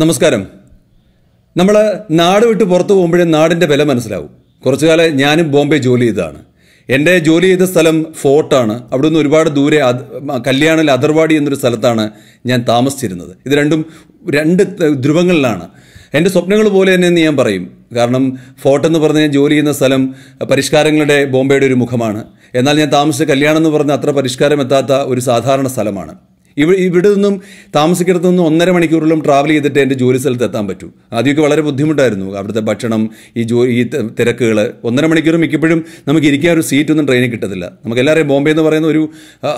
നമസ്കാരം നമ്മൾ നാട് വിട്ട് പുറത്തു പോകുമ്പോഴേ നാടിൻ്റെ വില മനസ്സിലാവും കുറച്ചു കാലം ഞാനും ബോംബെ ജോലി ചെയ്തതാണ് എൻ്റെ ജോലി ചെയ്ത സ്ഥലം ഫോർട്ടാണ് അവിടെ നിന്ന് ഒരുപാട് ദൂരെ കല്യാണിൽ അതർവാടി എന്നൊരു സ്ഥലത്താണ് ഞാൻ താമസിച്ചിരുന്നത് ഇത് രണ്ടും രണ്ട് ധ്രുവങ്ങളിലാണ് എൻ്റെ സ്വപ്നങ്ങൾ പോലെ തന്നെയെന്ന് ഞാൻ പറയും കാരണം ഫോർട്ട് എന്ന് പറഞ്ഞാൽ ജോലി ചെയ്യുന്ന സ്ഥലം പരിഷ്കാരങ്ങളുടെ ബോംബെയുടെ ഒരു മുഖമാണ് എന്നാൽ ഞാൻ താമസിച്ച കല്യാണം എന്ന് പറഞ്ഞ അത്ര പരിഷ്കാരം എത്താത്ത ഒരു സാധാരണ സ്ഥലമാണ് ഇവ ഇവിടെ നിന്നും താമസിക്കുന്നിടത്തു നിന്നും ഒന്നര മണിക്കൂറിലും ട്രാവൽ ചെയ്തിട്ട് എൻ്റെ ജോലി സ്ഥലത്ത് എത്താൻ പറ്റൂ ആദ്യമൊക്കെ വളരെ ബുദ്ധിമുട്ടായിരുന്നു അവിടുത്തെ ഭക്ഷണം ഈ ജോ ഈ തിരക്കുകൾ ഒന്നര മണിക്കൂർ മിക്കപ്പോഴും നമുക്ക് ഇരിക്കാൻ ഒരു സീറ്റൊന്നും ട്രെയിനിൽ കിട്ടത്തില്ല എല്ലാവരെയും ബോംബെ എന്ന് പറയുന്ന ഒരു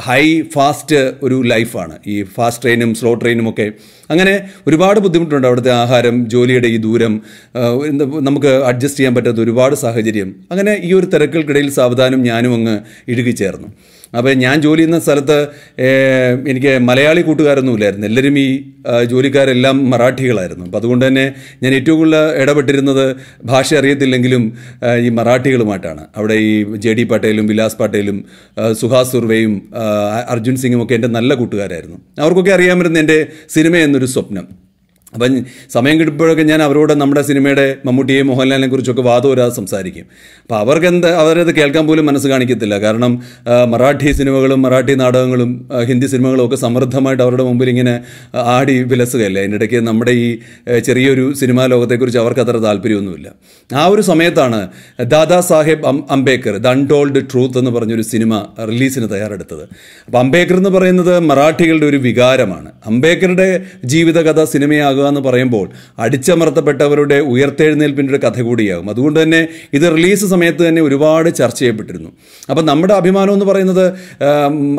ഹൈ ഫാസ്റ്റ് ഒരു ലൈഫാണ് ഈ ഫാസ്റ്റ് ട്രെയിനും സ്ലോ ട്രെയിനും ഒക്കെ അങ്ങനെ ഒരുപാട് ബുദ്ധിമുട്ടുണ്ട് അവിടുത്തെ ആഹാരം ജോലിയുടെ ഈ ദൂരം നമുക്ക് അഡ്ജസ്റ്റ് ചെയ്യാൻ പറ്റാത്ത ഒരുപാട് സാഹചര്യം അങ്ങനെ ഈ ഒരു തിരക്കുകൾക്കിടയിൽ സാവധാനം ഞാനും അങ്ങ് ഇഴുകി ചേർന്നു അപ്പോൾ ഞാൻ ജോലി ചെയ്യുന്ന സ്ഥലത്ത് എനിക്ക് മലയാളി കൂട്ടുകാരൊന്നും ഇല്ലായിരുന്നു എല്ലാവരും ഈ ജോലിക്കാരെല്ലാം മറാഠികളായിരുന്നു അപ്പോൾ അതുകൊണ്ട് തന്നെ ഞാൻ ഏറ്റവും കൂടുതൽ ഇടപെട്ടിരുന്നത് ഭാഷ അറിയത്തില്ലെങ്കിലും ഈ മറാഠികളുമായിട്ടാണ് അവിടെ ഈ ജെ ഡി പട്ടേലും വിലാസ് പട്ടേലും സുഹാസ് സുർവേയും അർജുൻ സിംഗും ഒക്കെ എൻ്റെ നല്ല കൂട്ടുകാരായിരുന്നു അവർക്കൊക്കെ അറിയാമായിരുന്നു എൻ്റെ സിനിമയെന്ന് ഒരു സ്വപ്നം അപ്പം സമയം കിട്ടുമ്പോഴൊക്കെ ഞാൻ അവരോട് നമ്മുടെ സിനിമയുടെ മമ്മൂട്ടിയെ മോഹൻലാലിനെ കുറിച്ചൊക്കെ വാദമൊരാതെ സംസാരിക്കും അപ്പോൾ അവർക്ക് എന്ത് അവരത് കേൾക്കാൻ പോലും മനസ്സ് കാണിക്കത്തില്ല കാരണം മറാഠി സിനിമകളും മറാഠി നാടകങ്ങളും ഹിന്ദി സിനിമകളും ഒക്കെ സമൃദ്ധമായിട്ട് അവരുടെ മുമ്പിൽ ഇങ്ങനെ ആടി വിലസുകയല്ലേ അതിൻ്റെ ഇടയ്ക്ക് നമ്മുടെ ഈ ചെറിയൊരു സിനിമാ ലോകത്തെക്കുറിച്ച് അവർക്ക് അത്ര താല്പര്യമൊന്നുമില്ല ആ ഒരു സമയത്താണ് Dada Saheb Ambedkar the untold truth എന്ന് പറഞ്ഞൊരു സിനിമ റിലീസിന് തയ്യാറെടുത്തത് അപ്പോൾ അംബേദ്കർ എന്ന് പറയുന്നത് മറാഠികളുടെ ഒരു വികാരമാണ് അംബേദ്കറുടെ ജീവിതകഥ സിനിമയാകും ഉണ്ടാകുക എന്ന് പറയുമ്പോൾ അടിച്ചമർത്തപ്പെട്ടവരുടെ ഉയർത്തെഴുന്നേൽപ്പിൻ്റെ ഒരു കഥ കൂടിയാകും അതുകൊണ്ട് തന്നെ ഇത് റിലീസ് സമയത്ത് തന്നെ ഒരുപാട് ചർച്ച ചെയ്യപ്പെട്ടിരുന്നു അപ്പം നമ്മുടെ അഭിമാനം എന്ന് പറയുന്നത്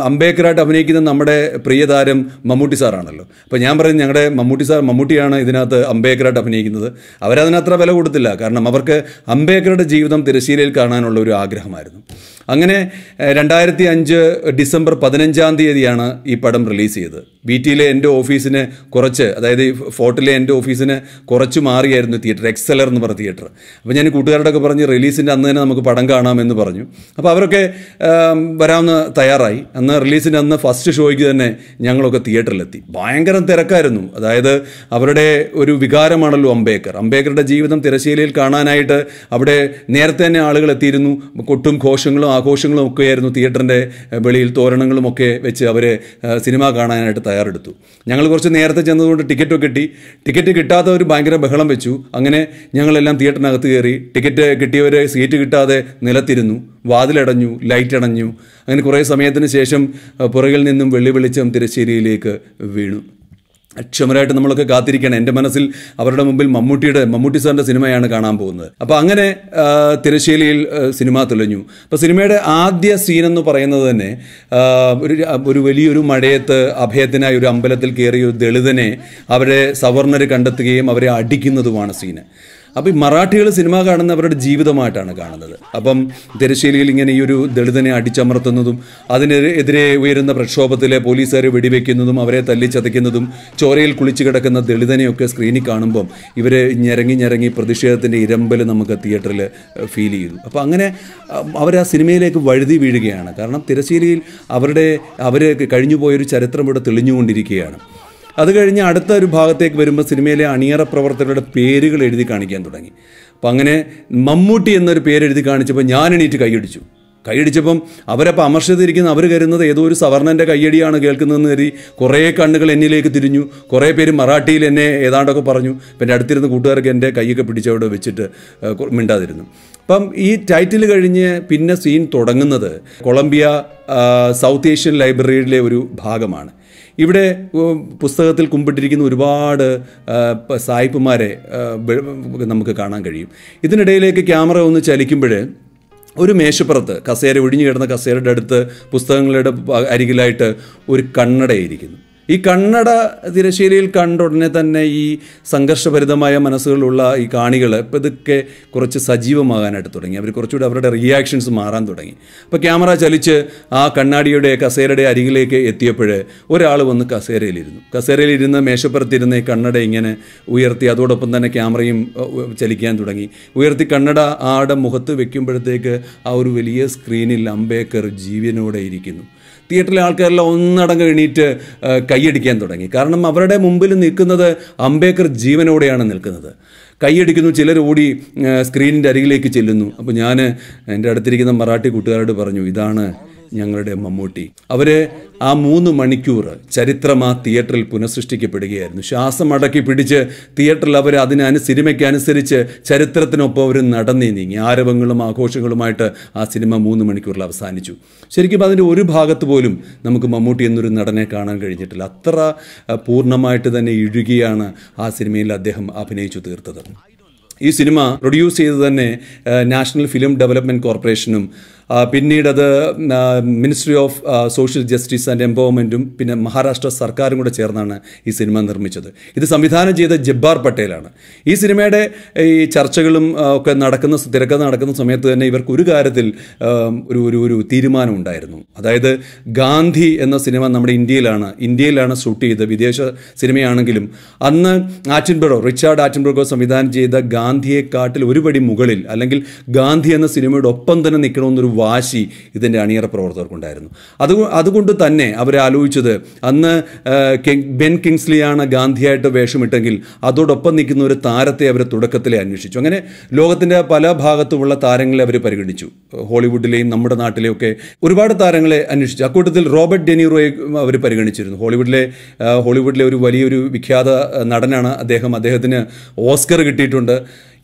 അംബേദ്കറായിട്ട് അഭിനയിക്കുന്ന നമ്മുടെ പ്രിയതാരം മമ്മൂട്ടി സാറാണല്ലോ അപ്പോൾ ഞാൻ പറയുന്നത് ഞങ്ങളുടെ മമ്മൂട്ടി സാർ മമ്മൂട്ടിയാണ് ഇതിനകത്ത് അംബേദ്കറായിട്ട് അഭിനയിക്കുന്നത് അവരതിനത്ര വില കൊടുത്തില്ല കാരണം അവർക്ക് അംബേദ്കറുടെ ജീവിതം തിരശ്ശീലയിൽ കാണാനുള്ള ഒരു ആഗ്രഹമായിരുന്നു അങ്ങനെ രണ്ടായിരത്തി അഞ്ച് ഡിസംബർ പതിനഞ്ചാം തീയതിയാണ് ഈ പടം റിലീസ് ചെയ്തത് ബി ടിയിലെ എൻ്റെ ഓഫീസിന് കുറച്ച് അതായത് ഫോർട്ടിലെ എൻ്റെ ഓഫീസിന് കുറച്ച് മാറിയായിരുന്നു തിയേറ്റർ എക്സലർ എന്ന് പറഞ്ഞ തിയേറ്റർ അപ്പോൾ ഞാൻ കൂട്ടുകാരോടൊക്കെ പറഞ്ഞ് റിലീസിൻ്റെ അന്ന് തന്നെ നമുക്ക് പടം കാണാമെന്ന് പറഞ്ഞു അപ്പോൾ അവരൊക്കെ വരാമെന്ന് തയ്യാറായി അന്ന് റിലീസിൻ്റെ അന്ന് ഫസ്റ്റ് ഷോയ്ക്ക് തന്നെ ഞങ്ങളൊക്കെ തിയേറ്ററിലെത്തി ഭയങ്കര തിരക്കായിരുന്നു അതായത് അവരുടെ ഒരു വികാരമാണല്ലോ അംബേക്കർ അംബേക്കറുടെ ജീവിതം തിരശ്ശീലയിൽ കാണാനായിട്ട് അവിടെ നേരത്തെ തന്നെ ആളുകൾ എത്തിയിരുന്നു കൊട്ടും ഘോഷങ്ങളും ആഘോഷങ്ങളും ഒക്കെയായിരുന്നു തിയേറ്ററിൻ്റെ വെളിയിൽ ഒക്കെ വെച്ച് അവർ സിനിമ കാണാനായിട്ട് തയ്യാറെടുത്തു ഞങ്ങൾ കുറച്ച് നേരത്തെ ചെന്നതുകൊണ്ട് ടിക്കറ്റ് കിട്ടി ടിക്കറ്റ് കിട്ടാത്തവർ ഭയങ്കര ബഹളം വെച്ചു അങ്ങനെ ഞങ്ങളെല്ലാം തിയേറ്ററിനകത്ത് കയറി ടിക്കറ്റ് കിട്ടിയവരെ സീറ്റ് കിട്ടാതെ നിലത്തിരുന്നു വാതിലടഞ്ഞു ലൈറ്റ് അടഞ്ഞു അങ്ങനെ കുറേ സമയത്തിന് ശേഷം പുറകിൽ നിന്നും വെള്ളി വെളിച്ചം തിരശ്ശേരിയിലേക്ക് വീണു അക്ഷമരായിട്ട് നമ്മളൊക്കെ കാത്തിരിക്കണം എൻ്റെ മനസ്സിൽ അവരുടെ മുമ്പിൽ മമ്മൂട്ടിയുടെ മമ്മൂട്ടി സാറിൻ്റെ സിനിമയാണ് കാണാൻ പോകുന്നത് അപ്പോൾ അങ്ങനെ തിരശ്ശേലിയിൽ സിനിമ തെളിഞ്ഞു അപ്പോൾ സിനിമയുടെ ആദ്യ സീൻ എന്ന് പറയുന്നത് തന്നെ ഒരു ഒരു വലിയൊരു മഴയത്ത് അഭയത്തിനായി ഒരു അമ്പലത്തിൽ കയറിയ ഒരു ദളിതനെ അവരെ സവർണർ കണ്ടെത്തുകയും അവരെ അടിക്കുന്നതുമാണ് സീന് അപ്പം ഈ മറാഠികൾ സിനിമ കാണുന്നവരുടെ ജീവിതമായിട്ടാണ് കാണുന്നത് അപ്പം തിരശ്ശേലിയിൽ ഇങ്ങനെ ഈ ഒരു ദളിതനെ അടിച്ചമർത്തുന്നതും അതിനെതിരെ ഉയരുന്ന പ്രക്ഷോഭത്തിലെ പോലീസുകാരെ വെടിവെക്കുന്നതും അവരെ തല്ലിച്ചതയ്ക്കുന്നതും ചോരയിൽ കുളിച്ചു കിടക്കുന്ന ദളിതനെയൊക്കെ സ്ക്രീനിൽ കാണുമ്പം ഇവർ ഞെരങ്ങി ഞെരങ്ങി പ്രതിഷേധത്തിൻ്റെ ഇരമ്പൽ നമുക്ക് തിയേറ്ററിൽ ഫീൽ ചെയ്തു അപ്പം അങ്ങനെ അവർ ആ സിനിമയിലേക്ക് വഴുതി വീഴുകയാണ് കാരണം തിരശ്ശേലിയിൽ അവരുടെ അവർ പോയൊരു ചരിത്രം ഇവിടെ തെളിഞ്ഞുകൊണ്ടിരിക്കുകയാണ് അത് കഴിഞ്ഞ് അടുത്ത ഒരു ഭാഗത്തേക്ക് വരുമ്പോൾ സിനിമയിലെ അണിയറ പ്രവർത്തകരുടെ പേരുകൾ എഴുതി കാണിക്കാൻ തുടങ്ങി അപ്പം അങ്ങനെ മമ്മൂട്ടി എന്നൊരു പേരെഴുതി കാണിച്ചപ്പോൾ ഞാൻ എണീറ്റ് കൈയടിച്ചു കൈയടിച്ചപ്പം അവരപ്പം അമർഷത്തിരിക്കുന്ന അവർ കരുതുന്നത് ഏതോ ഒരു സവർണൻ്റെ കയ്യടിയാണ് കേൾക്കുന്നതെന്ന് കരുതി കുറേ കണ്ണുകൾ എന്നിലേക്ക് തിരിഞ്ഞു കുറേ പേര് മറാഠിയിൽ എന്നെ ഏതാണ്ടൊക്കെ പറഞ്ഞു പിന്നെ അടുത്തിരുന്ന കൂട്ടുകാർക്ക് എൻ്റെ കൈയൊക്കെ പിടിച്ചവിടെ വെച്ചിട്ട് മിണ്ടാതിരുന്നു അപ്പം ഈ ടൈറ്റിൽ കഴിഞ്ഞ് പിന്നെ സീൻ തുടങ്ങുന്നത് കൊളംബിയ സൗത്ത് ഏഷ്യൻ ലൈബ്രറിയിലെ ഒരു ഭാഗമാണ് ഇവിടെ പുസ്തകത്തിൽ കുമ്പിട്ടിരിക്കുന്ന ഒരുപാട് സായിപ്പുമാരെ നമുക്ക് കാണാൻ കഴിയും ഇതിനിടയിലേക്ക് ക്യാമറ ഒന്ന് ചലിക്കുമ്പോൾ ഒരു മേശപ്പുറത്ത് കസേര ഒഴിഞ്ഞു കിടന്ന കസേരയുടെ അടുത്ത് പുസ്തകങ്ങളുടെ അരികിലായിട്ട് ഒരു കണ്ണടയിരിക്കുന്നു ഈ കണ്ണട തിരശ്ശേരിയിൽ കണ്ട ഉടനെ തന്നെ ഈ സംഘർഷഭരിതമായ മനസ്സുകളുള്ള ഈ കാണികൾ ഇപ്പോൾ ഇതൊക്കെ കുറച്ച് സജീവമാകാനായിട്ട് തുടങ്ങി അവർ കുറച്ചുകൂടി അവരുടെ റിയാക്ഷൻസ് മാറാൻ തുടങ്ങി അപ്പോൾ ക്യാമറ ചലിച്ച് ആ കണ്ണാടിയുടെ കസേരയുടെ അരികിലേക്ക് എത്തിയപ്പോൾ ഒരാൾ വന്ന് കസേരയിലിരുന്നു കസേരയിലിരുന്ന് മേശപ്പുറത്തിരുന്ന് ഈ കണ്ണട ഇങ്ങനെ ഉയർത്തി അതോടൊപ്പം തന്നെ ക്യാമറയും ചലിക്കാൻ തുടങ്ങി ഉയർത്തി കണ്ണട ആടെ മുഖത്ത് വെക്കുമ്പോഴത്തേക്ക് ആ ഒരു വലിയ സ്ക്രീനിൽ അംബേക്കർ ജീവനോടെ ഇരിക്കുന്നു തിയേറ്ററിലെ ആൾക്കാരെല്ലാം ഒന്നടങ്ങ് എണീറ്റ് കൈയടിക്കാൻ തുടങ്ങി കാരണം അവരുടെ മുമ്പിൽ നിൽക്കുന്നത് അംബേദ്കർ ജീവനോടെയാണ് നിൽക്കുന്നത് കൈയടിക്കുന്നു ചിലർ ഓടി സ്ക്രീനിൻ്റെ അരികിലേക്ക് ചെല്ലുന്നു അപ്പോൾ ഞാൻ എൻ്റെ അടുത്തിരിക്കുന്ന മറാഠി കൂട്ടുകാരോട് പറഞ്ഞു ഇതാണ് ഞങ്ങളുടെ മമ്മൂട്ടി അവരെ ആ മൂന്ന് മണിക്കൂർ ചരിത്രം ആ തിയേറ്ററിൽ പുനഃസൃഷ്ടിക്കപ്പെടുകയായിരുന്നു ശ്വാസം അടക്കി പിടിച്ച് തിയേറ്ററിൽ അവർ അതിനനുസ സിനിമയ്ക്കനുസരിച്ച് ചരിത്രത്തിനൊപ്പം അവർ നടന്നേ നീങ്ങി ആരവങ്ങളും ആഘോഷങ്ങളുമായിട്ട് ആ സിനിമ മൂന്ന് മണിക്കൂറിൽ അവസാനിച്ചു ശരിക്കും അതിൻ്റെ ഒരു ഭാഗത്ത് പോലും നമുക്ക് മമ്മൂട്ടി എന്നൊരു നടനെ കാണാൻ കഴിഞ്ഞിട്ടില്ല അത്ര പൂർണ്ണമായിട്ട് തന്നെ ഇഴുകിയാണ് ആ സിനിമയിൽ അദ്ദേഹം അഭിനയിച്ചു തീർത്തത് ഈ സിനിമ പ്രൊഡ്യൂസ് ചെയ്ത് തന്നെ നാഷണൽ ഫിലിം ഡെവലപ്മെൻറ്റ് കോർപ്പറേഷനും പിന്നീട് അത് ministry of social justice and എംപവർമെൻറ്റും പിന്നെ മഹാരാഷ്ട്ര സർക്കാരും കൂടെ ചേർന്നാണ് ഈ സിനിമ നിർമ്മിച്ചത് ഇത് സംവിധാനം ചെയ്ത ജബ്ബാർ പട്ടേലാണ് ഈ സിനിമയുടെ ഈ ചർച്ചകളും ഒക്കെ നടക്കുന്ന തിരക്കഥ നടക്കുന്ന സമയത്ത് തന്നെ ഇവർക്ക് ഒരു കാര്യത്തിൽ ഒരു ഒരു ഒരു തീരുമാനം ഉണ്ടായിരുന്നു അതായത് ഗാന്ധി എന്ന സിനിമ നമ്മുടെ ഇന്ത്യയിലാണ് ഇന്ത്യയിലാണ് ഷൂട്ട് ചെയ്ത് വിദേശ സിനിമയാണെങ്കിലും അന്ന് ആറ്റിൻബ്രോ റിച്ചാർഡ് ആറ്റിൻബ്രോഗോ സംവിധാനം ചെയ്ത ഗാന്ധിയെക്കാട്ടിൽ ഒരുപടി മുകളിൽ അല്ലെങ്കിൽ ഗാന്ധി എന്ന സിനിമയുടെ ഒപ്പം തന്നെ നിൽക്കണമെന്നൊരു വാശി ഇതിൻ്റെ അണിയറ പ്രവർത്തകർക്കുണ്ടായിരുന്നു അത് അതുകൊണ്ട് തന്നെ അവരാലോചിച്ചത് അന്ന് ബെൻ കിങ്സ്ലിയാണ് ഗാന്ധിയായിട്ട് വേഷമിട്ടെങ്കിൽ അതോടൊപ്പം നിൽക്കുന്ന ഒരു താരത്തെ അവർ തുടക്കത്തിലെ അന്വേഷിച്ചു അങ്ങനെ ലോകത്തിൻ്റെ പല ഭാഗത്തുമുള്ള താരങ്ങളെ അവർ പരിഗണിച്ചു ഹോളിവുഡിലെയും നമ്മുടെ നാട്ടിലെയും ഒക്കെ ഒരുപാട് താരങ്ങളെ അന്വേഷിച്ചു അക്കൂട്ടത്തിൽ റോബർട്ട് ഡെനീറോയെ അവർ പരിഗണിച്ചിരുന്നു ഹോളിവുഡിലെ ഹോളിവുഡിലെ ഒരു വലിയൊരു വിഖ്യാത നടനാണ് അദ്ദേഹം അദ്ദേഹത്തിന് ഓസ്കർ കിട്ടിയിട്ടുണ്ട്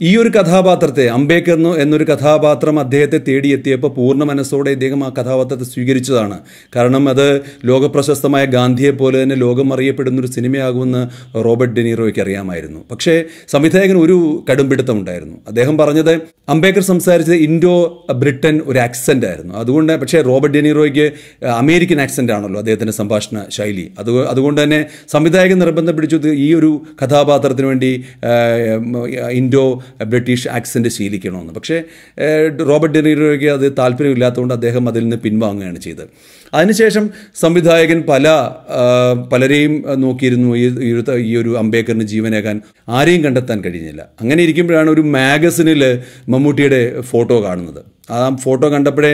ഈ ഒരു കഥാപാത്രത്തെ അംബേദ്കർ എന്നൊരു കഥാപാത്രം അദ്ദേഹത്തെ തേടിയെത്തിയപ്പോൾ പൂർണ്ണ മനസ്സോടെ ഇദ്ദേഹം ആ കഥാപാത്രത്തെ സ്വീകരിച്ചതാണ് കാരണം അത് ലോകപ്രശസ്തമായ ഗാന്ധിയെ പോലെ തന്നെ ലോകം അറിയപ്പെടുന്ന ഒരു സിനിമയാകുമെന്ന് റോബർട്ട് ഡെനീറോയ്ക്ക് അറിയാമായിരുന്നു പക്ഷേ സംവിധായകൻ ഒരു കടുംപിടുത്തം ഉണ്ടായിരുന്നു അദ്ദേഹം പറഞ്ഞത് അംബേദ്കർ സംസാരിച്ചത് ഇൻഡോ ബ്രിട്ടൻ ഒരു ആക്സെൻ്റ് ആയിരുന്നു അതുകൊണ്ട് പക്ഷേ റോബർട്ട് ഡെനീറോയ്ക്ക് അമേരിക്കൻ ആക്സെൻ്റ് ആണല്ലോ അദ്ദേഹത്തിൻ്റെ സംഭാഷണ ശൈലി അത് അതുകൊണ്ട് തന്നെ സംവിധായകൻ നിർബന്ധം പിടിച്ചത് ഈ ഒരു കഥാപാത്രത്തിന് വേണ്ടി ഇൻഡോ ബ്രിട്ടീഷ് ആക്സെൻറ്റ് ശീലിക്കണമെന്ന് പക്ഷേ റോബർട്ട് ഡെനീറോയ്ക്ക് അത് താല്പര്യമില്ലാത്തതുകൊണ്ട് അദ്ദേഹം അതിൽ നിന്ന് പിൻവാങ്ങുകയാണ് ചെയ്തത് അതിനുശേഷം സംവിധായകൻ പല പലരെയും നോക്കിയിരുന്നു ഈ ഒരു ഈ ഒരു അംബേദ്കറിന് ജീവനേക്കാൻ ആരെയും കണ്ടെത്താൻ കഴിഞ്ഞില്ല അങ്ങനെ ഇരിക്കുമ്പോഴാണ് ഒരു മാഗസിനിൽ മമ്മൂട്ടിയുടെ ഫോട്ടോ കാണുന്നത് ആ ഫോട്ടോ കണ്ടപ്പോഴേ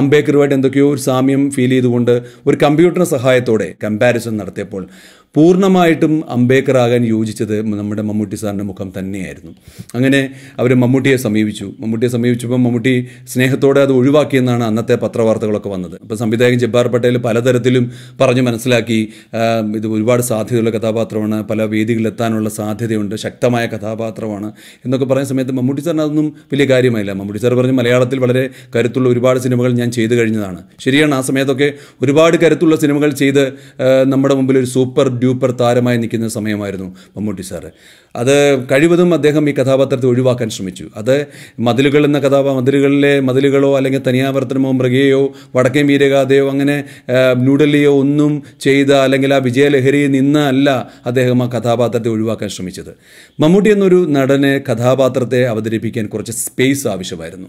അംബേദ്കറുമായിട്ട് എന്തൊക്കെയോ ഒരു സാമ്യം ഫീൽ ചെയ്തുകൊണ്ട് ഒരു കമ്പ്യൂട്ടറിന് സഹായത്തോടെ കമ്പാരിസൺ നടത്തിയപ്പോൾ പൂർണ്ണമായിട്ടും അംബേദ്കർ ആകാൻ യോജിച്ചത് നമ്മുടെ മമ്മൂട്ടി സാറിൻ്റെ മുഖം തന്നെയായിരുന്നു അങ്ങനെ അവർ മമ്മൂട്ടിയെ സമീപിച്ചു മമ്മൂട്ടിയെ സമീപിച്ചപ്പോൾ മമ്മൂട്ടി സ്നേഹത്തോടെ അത് ഒഴിവാക്കിയെന്നാണ് അന്നത്തെ പത്രവാർത്തകളൊക്കെ വന്നത് അപ്പോൾ സംവിധായകൻ ജബ്ബാർ പട്ടേൽ പലതരത്തിലും പറഞ്ഞു മനസ്സിലാക്കി ഇത് ഒരുപാട് സാധ്യതയുള്ള കഥാപാത്രമാണ് പല വേദികളിലെത്താനുള്ള സാധ്യതയുണ്ട് ശക്തമായ കഥാപാത്രമാണ് എന്നൊക്കെ പറയുന്ന സമയത്ത് മമ്മൂട്ടി സാറിന് അതൊന്നും വലിയ കാര്യമായില്ല മമ്മൂട്ടി സാർ പറഞ്ഞു മലയാളത്തിൽ വളരെ കരുത്തുള്ള ഒരുപാട് സിനിമകൾ ഞാൻ ചെയ്തു കഴിഞ്ഞതാണ് ശരിയാണ് ആ സമയത്തൊക്കെ ഒരുപാട് കരുത്തുള്ള സിനിമകൾ ചെയ്ത് നമ്മുടെ മുമ്പിൽ ഒരു സൂപ്പർ ഡ്യൂപ്പർ താരമായി നിൽക്കുന്ന സമയമായിരുന്നു മമ്മൂട്ടി സാറ് അത് കഴിവതും അദ്ദേഹം ഈ കഥാപാത്രത്തെ ഒഴിവാക്കാൻ ശ്രമിച്ചു അത് മതിലുകൾ എന്ന കഥാപാ മതിലുകളിലെ മതിലുകളോ അല്ലെങ്കിൽ തനിയാവർത്തനമോ മൃഗയോ വടക്കേ വീരഗാഥയോ അങ്ങനെ ന്യൂഡൽഹിയോ ഒന്നും ചെയ്ത അല്ലെങ്കിൽ ആ വിജയലഹരിയിൽ നിന്ന് അല്ല അദ്ദേഹം ആ കഥാപാത്രത്തെ ഒഴിവാക്കാൻ ശ്രമിച്ചത് മമ്മൂട്ടി എന്നൊരു നടനെ കഥാപാത്രത്തെ അവതരിപ്പിക്കാൻ കുറച്ച് സ്പേസ് ആവശ്യമായിരുന്നു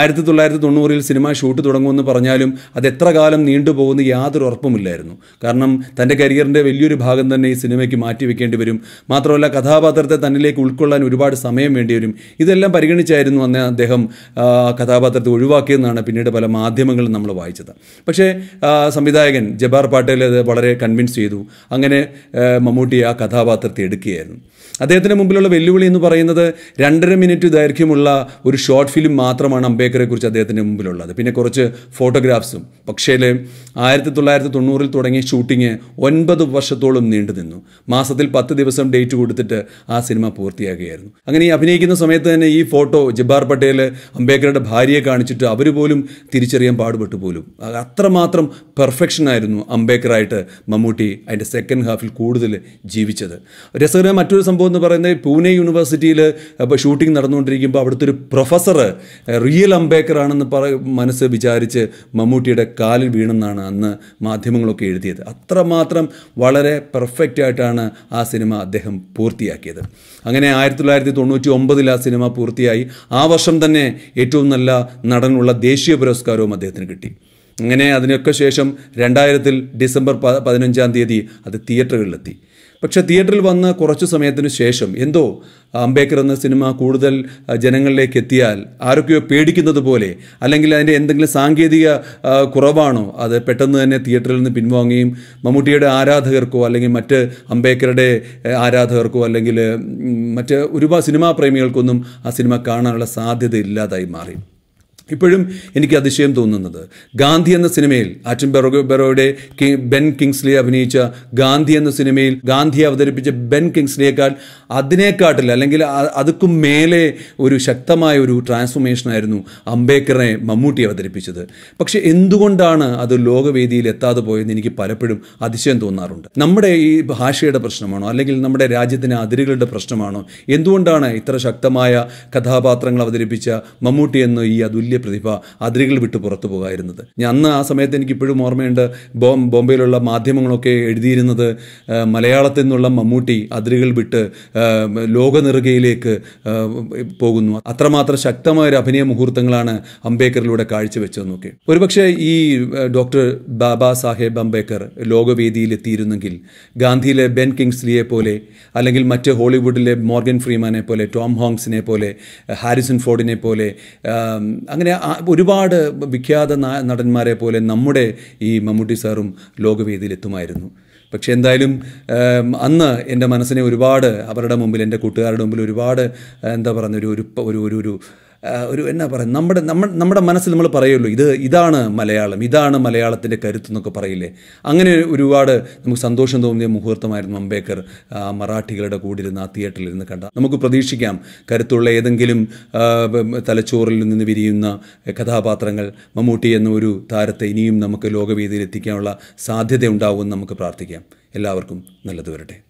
ആയിരത്തി തൊള്ളായിരത്തി തൊണ്ണൂറിൽ സിനിമ ഷൂട്ട് തുടങ്ങുമെന്ന് പറഞ്ഞാലും അത് എത്ര കാലം നീണ്ടുപോകുന്ന യാതൊരു ഉറപ്പുമില്ലായിരുന്നു കാരണം തൻ്റെ കരിയറിൻ്റെ വലിയൊരു ഭാഗം തന്നെ ഈ സിനിമയ്ക്ക് മാറ്റിവെക്കേണ്ടി വരും മാത്രമല്ല കഥാപാത്ര കഥാപാത്രത്തെ തന്നിലേക്ക് ഉൾക്കൊള്ളാൻ ഒരുപാട് സമയം വേണ്ടിവരും ഇതെല്ലാം പരിഗണിച്ചായിരുന്നു അന്ന് അദ്ദേഹം കഥാപാത്രത്തെ ഒഴിവാക്കിയെന്നാണ് പിന്നീട് പല മാധ്യമങ്ങളും നമ്മൾ വായിച്ചത് പക്ഷേ സംവിധായകൻ ജബാർ പാട്ടേൽ അത് വളരെ കൺവിൻസ് ചെയ്തു അങ്ങനെ മമ്മൂട്ടി ആ കഥാപാത്രത്തെ എടുക്കുകയായിരുന്നു അദ്ദേഹത്തിന് മുമ്പിലുള്ള വെല്ലുവിളി എന്ന് പറയുന്നത് രണ്ടര മിനിറ്റ് ദൈർഘ്യമുള്ള ഒരു ഷോർട്ട് ഫിലിം മാത്രമാണ് അംബേദ്കറെ കുറിച്ച് അദ്ദേഹത്തിൻ്റെ മുമ്പിലുള്ളത് പിന്നെ കുറച്ച് ഫോട്ടോഗ്രാഫ്സും പക്ഷേ ആയിരത്തി തൊള്ളായിരത്തി തൊണ്ണൂറിൽ തുടങ്ങിയ ഷൂട്ടിംഗ് ഒൻപത് വർഷത്തോളം നീണ്ടു നിന്നു മാസത്തിൽ പത്ത് ദിവസം ഡേറ്റ് കൊടുത്തിട്ട് ആ സിനിമ പൂർത്തിയാക്കുകയായിരുന്നു അങ്ങനെ ഈ അഭിനയിക്കുന്ന സമയത്ത് തന്നെ ഈ ഫോട്ടോ ജബ്ബാർ പട്ടേൽ അംബേദ്കറുടെ ഭാര്യയെ കാണിച്ചിട്ട് അവർ പോലും തിരിച്ചറിയാൻ പാടുപെട്ടു പോലും അത്രമാത്രം പെർഫെക്ഷൻ ആയിരുന്നു അംബേദ്കറായിട്ട് മമ്മൂട്ടി അതിൻ്റെ സെക്കൻഡ് ഹാഫിൽ കൂടുതൽ ജീവിച്ചത് രസകരമായ മറ്റൊരു സംഭവം എന്ന് പറയുന്നത് പൂനെ യൂണിവേഴ്സിറ്റിയിൽ ഇപ്പോൾ ഷൂട്ടിംഗ് നടന്നുകൊണ്ടിരിക്കുമ്പോൾ അവിടുത്തെ ഒരു പ്രൊഫസർ റിയൽ അംബേദ്കറാണെന്ന് പറ മനസ്സ് വിചാരിച്ച് മമ്മൂട്ടിയുടെ കാലിൽ വീണെന്നാണ് അന്ന് മാധ്യമങ്ങളൊക്കെ എഴുതിയത് അത്രമാത്രം വളരെ പെർഫെക്റ്റ് ആയിട്ടാണ് ആ സിനിമ അദ്ദേഹം പൂർത്തിയാക്കിയത് അങ്ങനെ ആയിരത്തി തൊള്ളായിരത്തി തൊണ്ണൂറ്റി ഒമ്പതിൽ ആ സിനിമ പൂർത്തിയായി ആ വർഷം തന്നെ ഏറ്റവും നല്ല നടനുള്ള ദേശീയ പുരസ്കാരവും അദ്ദേഹത്തിന് കിട്ടി അങ്ങനെ അതിനൊക്കെ ശേഷം രണ്ടായിരത്തിൽ ഡിസംബർ പതിനഞ്ചാം തീയതി അത് തിയേറ്ററുകളിലെത്തി പക്ഷേ തിയേറ്ററിൽ വന്ന കുറച്ചു സമയത്തിന് ശേഷം എന്തോ അംബേദ്കർ എന്ന സിനിമ കൂടുതൽ ജനങ്ങളിലേക്ക് എത്തിയാൽ ആരൊക്കെയോ പേടിക്കുന്നത് പോലെ അല്ലെങ്കിൽ അതിൻ്റെ എന്തെങ്കിലും സാങ്കേതിക കുറവാണോ അത് പെട്ടെന്ന് തന്നെ തിയേറ്ററിൽ നിന്ന് പിൻവാങ്ങുകയും മമ്മൂട്ടിയുടെ ആരാധകർക്കോ അല്ലെങ്കിൽ മറ്റ് അംബേദ്കറുടെ ആരാധകർക്കോ അല്ലെങ്കിൽ മറ്റ് ഒരുപാട് സിനിമാ പ്രേമികൾക്കൊന്നും ആ സിനിമ കാണാനുള്ള സാധ്യത ഇല്ലാതായി മാറി ഇപ്പോഴും എനിക്ക് അതിശയം തോന്നുന്നത് ഗാന്ധി എന്ന സിനിമയിൽ ആറ്റൻ ബെറോയുടെ ബെൻ കിങ്സ്ലി അഭിനയിച്ച ഗാന്ധി എന്ന സിനിമയിൽ ഗാന്ധി അവതരിപ്പിച്ച ബെൻ കിങ്സ്ലിയേക്കാൾ അതിനേക്കാട്ടിൽ അല്ലെങ്കിൽ അതുക്കും മേലെ ഒരു ശക്തമായ ഒരു ട്രാൻസ്ഫോർമേഷനായിരുന്നു അംബേദ്കറിനെ മമ്മൂട്ടി അവതരിപ്പിച്ചത് പക്ഷെ എന്തുകൊണ്ടാണ് അത് ലോകവേദിയിൽ എത്താതെ പോയെന്ന് എനിക്ക് പലപ്പോഴും അതിശയം തോന്നാറുണ്ട് നമ്മുടെ ഈ ഭാഷയുടെ പ്രശ്നമാണോ അല്ലെങ്കിൽ നമ്മുടെ രാജ്യത്തിന് അതിരുകളുടെ പ്രശ്നമാണോ എന്തുകൊണ്ടാണ് ഇത്ര ശക്തമായ കഥാപാത്രങ്ങൾ അവതരിപ്പിച്ച മമ്മൂട്ടി എന്ന ഈ അതുല്യ പ്രതിഭ അതിരുകൾ വിട്ട് പുറത്തു പോകായിരുന്നത് ഞാൻ അന്ന് ആ സമയത്ത് എനിക്ക് ഇപ്പോഴും ഓർമ്മയുണ്ട് ബോം ബോംബെയിലുള്ള മാധ്യമങ്ങളൊക്കെ എഴുതിയിരുന്നത് മലയാളത്തിൽ നിന്നുള്ള മമ്മൂട്ടി അതിരുകൾ വിട്ട് ലോകനെറുകയിലേക്ക് പോകുന്നു അത്രമാത്രം ശക്തമായ ഒരു അഭിനയ മുഹൂർത്തങ്ങളാണ് അംബേദ്കറിലൂടെ കാഴ്ചവെച്ചതെന്നൊക്കെ ഒരുപക്ഷെ ഈ ഡോക്ടർ ബാബാ സാഹേബ് അംബേദ്കർ ലോകവേദിയിൽ എത്തിയിരുന്നെങ്കിൽ ഗാന്ധിയിലെ ബെൻ കിങ്സ്ലിയെ പോലെ അല്ലെങ്കിൽ മറ്റ് ഹോളിവുഡിലെ മോർഗൻ ഫ്രീമാനെ പോലെ ടോം ഹോങ്സിനെ പോലെ ഹാരിസൺ ഫോർഡിനെ പോലെ അങ്ങനെ ഒരുപാട് വിഖ്യാത നടന്മാരെ പോലെ നമ്മുടെ ഈ മമ്മൂട്ടി സാറും ലോകവേദിയിലെത്തുമായിരുന്നു പക്ഷേ എന്തായാലും അന്ന് എൻ്റെ മനസ്സിനെ ഒരുപാട് അവരുടെ മുമ്പിൽ എൻ്റെ കൂട്ടുകാരുടെ മുമ്പിൽ ഒരുപാട് എന്താ പറയുന്ന ഒരു ഒരു ഒരു ഒരു ഒരു എന്നാ പറയുക നമ്മുടെ നമ്മൾ നമ്മുടെ മനസ്സിൽ നമ്മൾ പറയുള്ളൂ ഇത് ഇതാണ് മലയാളം ഇതാണ് മലയാളത്തിൻ്റെ കരുത്ത് എന്നൊക്കെ പറയില്ലേ അങ്ങനെ ഒരുപാട് നമുക്ക് സന്തോഷം തോന്നിയ മുഹൂർത്തമായിരുന്നു അംബേക്കർ മറാഠികളുടെ കൂടി ഇരുന്ന് ആ തിയേറ്ററിൽ ഇരുന്ന് കണ്ട നമുക്ക് പ്രതീക്ഷിക്കാം കരുത്തുള്ള ഏതെങ്കിലും തലച്ചോറിൽ നിന്ന് വിരിയുന്ന കഥാപാത്രങ്ങൾ മമ്മൂട്ടി എന്ന ഒരു താരത്തെ ഇനിയും നമുക്ക് ലോകവേദിയിൽ എത്തിക്കാനുള്ള സാധ്യത ഉണ്ടാവുമെന്ന് നമുക്ക് പ്രാർത്ഥിക്കാം എല്ലാവർക്കും നല്ലത് വരട്ടെ